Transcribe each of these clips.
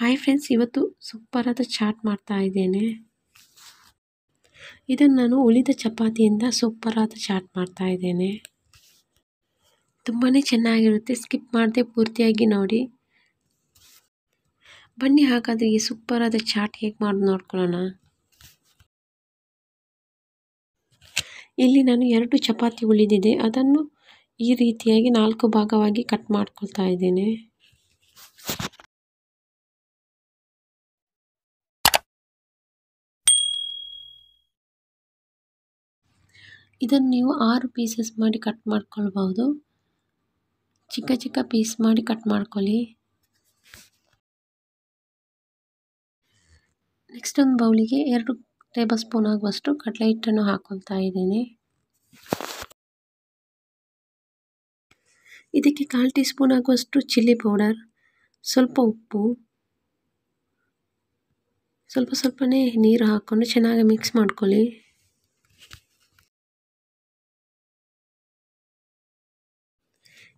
hi friends ಇವತ್ತು ಸೂಪರಾದ chat ಮಾಡ್ತಾ ಇದ್ದೇನೆ ಇದನ್ನು ನಾನು ಉಳಿದ ಚಪಾತಿಯಿಂದ ಸೂಪರಾದ ಚಾಟ್ ಮಾಡ್ತಾ ಇದ್ದೇನೆ ತುಂಬಾ ಚೆನ್ನಾಗಿರುತ್ತೆ ಸ್ಕಿಪ್ ಮಾಡದೆ ಪೂರ್ತಿಯಾಗಿ ನೋಡಿ ಬನ್ನಿ ಹಾಗಾದರೆ ಈ ಸೂಪರಾದ ಚಾಟ್ ಹೇಗೆ ಮಾಡಿ ನೋಡ್ಕೊಳ್ಳೋಣ ಇಲ್ಲಿ ನಾನು ಎರಡು ಚಪಾತಿ ಉಳಿದಿದೆ ಅದನ್ನು ಈ ರೀತಿಯಾಗಿ ನಾಲ್ಕು ಭಾಗವಾಗಿ ಕಟ್ ಮಾಡ್ಕೊಳ್ತಾ ಇದ್ದೇನೆ ಇದನ್ನು ನೀವು ಆರು ಪೀಸಸ್ ಮಾಡಿ ಕಟ್ ಮಾಡ್ಕೊಳ್ಬೋದು ಚಿಕ್ಕ ಚಿಕ್ಕ ಪೀಸ್ ಮಾಡಿ ಕಟ್ ಮಾಡ್ಕೊಳ್ಳಿ ನೆಕ್ಸ್ಟ್ ಒಂದು ಬೌಲಿಗೆ ಎರಡು ಟೇಬಲ್ ಸ್ಪೂನ್ ಆಗುವಷ್ಟು ಕಡಲೆ ಹಿಟ್ಟನ್ನು ಹಾಕೊಳ್ತಾ ಇದ್ದೀನಿ ಇದಕ್ಕೆ ಕಾಲು ಟೀ ಸ್ಪೂನ್ ಆಗುವಷ್ಟು ಚಿಲ್ಲಿ ಪೌಡರ್ ಸ್ವಲ್ಪ ಉಪ್ಪು ಸ್ವಲ್ಪ ಸ್ವಲ್ಪನೇ ನೀರು ಹಾಕ್ಕೊಂಡು ಚೆನ್ನಾಗಿ ಮಿಕ್ಸ್ ಮಾಡ್ಕೊಳ್ಳಿ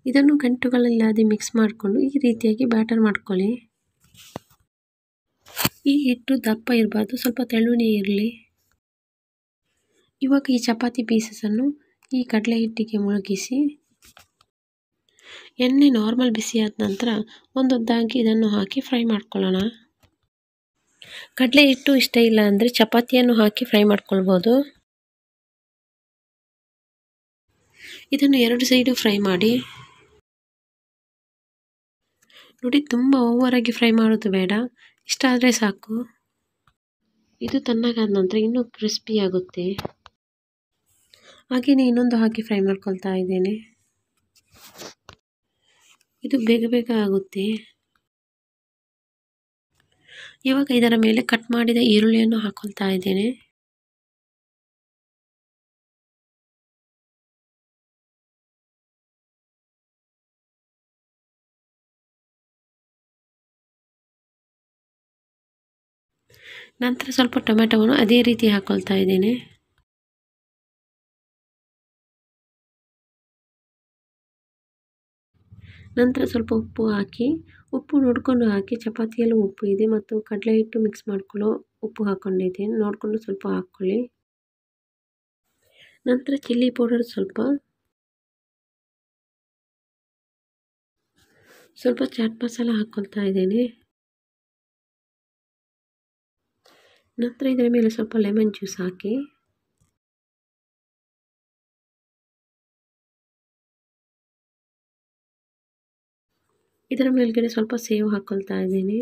ಇದನ್ನು ಗಂಟುಗಳಿಲ್ಲದೆ ಮಿಕ್ಸ್ ಮಾಡಿಕೊಂಡು ಈ ರೀತಿಯಾಗಿ ಬ್ಯಾಟರ್ ಮಾಡ್ಕೊಳ್ಳಿ ಈ ಹಿಟ್ಟು ದಪ್ಪ ಇರಬಾರ್ದು ಸ್ವಲ್ಪ ತೆಳುನೇ ಇರಲಿ ಇವಾಗ ಈ ಚಪಾತಿ ಪೀಸಸನ್ನು ಈ ಕಡಲೆ ಹಿಟ್ಟಿಗೆ ಮುಳುಗಿಸಿ ಎಣ್ಣೆ ನಾರ್ಮಲ್ ಬಿಸಿಯಾದ ನಂತರ ಒಂದೊಂದಾಗಿ ಇದನ್ನು ಹಾಕಿ ಫ್ರೈ ಮಾಡ್ಕೊಳ್ಳೋಣ ಕಡಲೆ ಹಿಟ್ಟು ಇಷ್ಟ ಇಲ್ಲ ಅಂದರೆ ಚಪಾತಿಯನ್ನು ಹಾಕಿ ಫ್ರೈ ಮಾಡ್ಕೊಳ್ಬೋದು ಇದನ್ನು ಎರಡು ಸೈಡು ಫ್ರೈ ಮಾಡಿ ನೋಡಿ ತುಂಬ ಓವರಾಗಿ ಫ್ರೈ ಮಾಡೋದು ಬೇಡ ಇಷ್ಟ ಸಾಕು ಇದು ತಣ್ಣಗಾದ ನಂತರ ಇನ್ನೂ ಕ್ರಿಸ್ಪಿ ಆಗುತ್ತೆ ಹಾಗೆಯೇ ಇನ್ನೊಂದು ಹಾಕಿ ಫ್ರೈ ಮಾಡ್ಕೊಳ್ತಾ ಇದ್ದೇನೆ ಇದು ಬೇಗ ಬೇಗ ಆಗುತ್ತೆ ಇವಾಗ ಇದರ ಮೇಲೆ ಕಟ್ ಮಾಡಿದ ಈರುಳ್ಳಿಯನ್ನು ಹಾಕೊಳ್ತಾ ಇದ್ದೇನೆ ನಂತರ ಸ್ವಲ್ಪ ಟೊಮೆಟೊವನ್ನು ಅದೇ ರೀತಿ ಹಾಕ್ಕೊಳ್ತಾ ಇದ್ದೇನೆ ನಂತರ ಸ್ವಲ್ಪ ಉಪ್ಪು ಹಾಕಿ ಉಪ್ಪು ನೋಡಿಕೊಂಡು ಹಾಕಿ ಚಪಾತಿಯಲ್ಲೂ ಉಪ್ಪು ಇದೆ ಮತ್ತು ಕಡಲೆ ಹಿಟ್ಟು ಮಿಕ್ಸ್ ಮಾಡಿಕೊಳ್ಳೋ ಉಪ್ಪು ಹಾಕ್ಕೊಂಡಿದ್ದೇನೆ ನೋಡಿಕೊಂಡು ಸ್ವಲ್ಪ ಹಾಕ್ಕೊಳ್ಳಿ ನಂತರ ಚಿಲ್ಲಿ ಪೌಡರ್ ಸ್ವಲ್ಪ ಸ್ವಲ್ಪ ಚಾಟ್ ಮಸಾಲ ಹಾಕ್ಕೊಳ್ತಾ ಇದ್ದೇನೆ ನಂತರ ಇದರ ಮೇಲೆ ಸ್ವಲ್ಪ ಲೆಮನ್ ಜ್ಯೂಸ್ ಹಾಕಿ ಇದರ ಮೇಲ್ಗಡೆ ಸ್ವಲ್ಪ ಸೇವ್ ಹಾಕೊಳ್ತಾ ಇದ್ದೀನಿ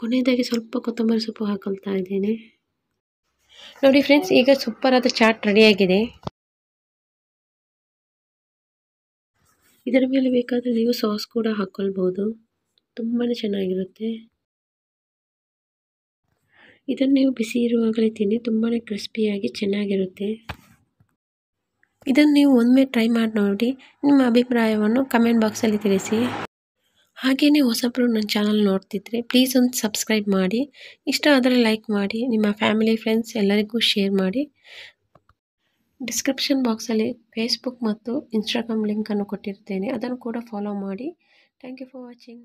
ಕೊನೆಯದಾಗಿ ಸ್ವಲ್ಪ ಕೊತ್ತಂಬರಿ ಸೊಪ್ಪು ಹಾಕೊಳ್ತಾ ಇದ್ದೀನಿ ನೋಡಿ ಫ್ರೆಂಡ್ಸ್ ಈಗ ಸೂಪರ್ ಆದ ಚಾಟ್ ರೆಡಿಯಾಗಿದೆ ಇದರ ಮೇಲೆ ಬೇಕಾದರೆ ನೀವು ಸಾಸ್ ಕೂಡ ಹಾಕ್ಕೊಳ್ಬೋದು ತುಂಬಾ ಚೆನ್ನಾಗಿರುತ್ತೆ ಇದನ್ನು ನೀವು ಬಿಸಿ ಇರುವಾಗಲೇ ತಿನ್ನಿ ತುಂಬಾ ಕ್ರಿಸ್ಪಿಯಾಗಿ ಚೆನ್ನಾಗಿರುತ್ತೆ ಇದನ್ನು ನೀವು ಒಮ್ಮೆ ಟ್ರೈ ಮಾಡಿ ನೋಡಿ ನಿಮ್ಮ ಅಭಿಪ್ರಾಯವನ್ನು ಕಮೆಂಟ್ ಬಾಕ್ಸಲ್ಲಿ ತಿಳಿಸಿ ಹಾಗೆಯೇ ಹೊಸಬ್ರು ನನ್ನ ಚಾನಲ್ ನೋಡ್ತಿದ್ರೆ ಪ್ಲೀಸ್ ಒಂದು ಸಬ್ಸ್ಕ್ರೈಬ್ ಮಾಡಿ ಇಷ್ಟ ಆದರೆ ಲೈಕ್ ಮಾಡಿ ನಿಮ್ಮ ಫ್ಯಾಮಿಲಿ ಫ್ರೆಂಡ್ಸ್ ಎಲ್ಲರಿಗೂ ಶೇರ್ ಮಾಡಿ ಡಿಸ್ಕ್ರಿಪ್ಷನ್ ಬಾಕ್ಸಲ್ಲಿ ಫೇಸ್ಬುಕ್ ಮತ್ತು ಇನ್ಸ್ಟಾಗ್ರಾಮ್ ಲಿಂಕನ್ನು ಕೊಟ್ಟಿರ್ತೇನೆ ಅದನ್ನು ಕೂಡ ಫಾಲೋ ಮಾಡಿ ಥ್ಯಾಂಕ್ ಯು ಫಾರ್ ವಾಚಿಂಗ್